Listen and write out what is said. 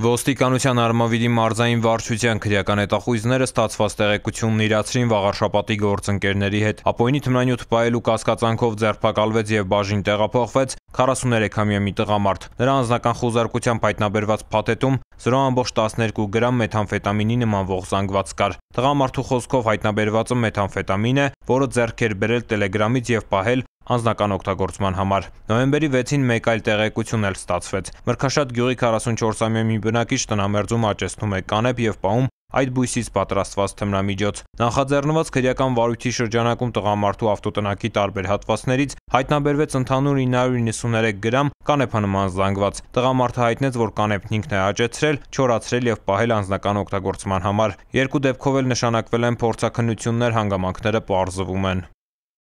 Ոստիկանության Արմավիրի մարզային վարչության քրեական հետախույզները ստացված տեղեկությունն իրացրին վաղարշապատի գործընկերների հետ։ Ապոյնի թմրանյութ պահելու կասկածանքով ձերբակալվեց եւ բաժին տեղափոխվեց 43-ամյա մի տղամարդ։ Նրա անձնական խուզարկությամբ հայտնաբերված փաթեթում 0.12 գրամ մեթամֆետամինի նման ողզանգված կար։ Տղամարդու խոսքով հայտնաբերվածը մեթամֆետամին է, որը ձեռք էր բերել Telegram-ից եւ պահել անձնական օգտագործման համար։ Նոյեմբերի 6-ին մեկ այլ տեղեկություն էլ ստացվեց։ Մրգաշատ գյուղի 44-ամյա մի բնակիչ տնամերձում աճեցնում է կանեփ եւ պահում այդ բույսից պատրաստված թմրամիջոց։ Նախաձեռնված քրեական վարույթի շրջանակում տղամարդու ավտոտնակի տարբեր հատվածներից հայտնաբերվեց ընդհանուր 993 գրամ կանեփանման զանգված։ Տղամարդը հայտնեց, որ կանեփն ինքն է աճեցրել, չորացրել եւ պահել անձնական օգտագործման համար։ Երկու դեպքով էլ նշանակվել են փորձաքննություններ, հանգամանքները պարզվում են։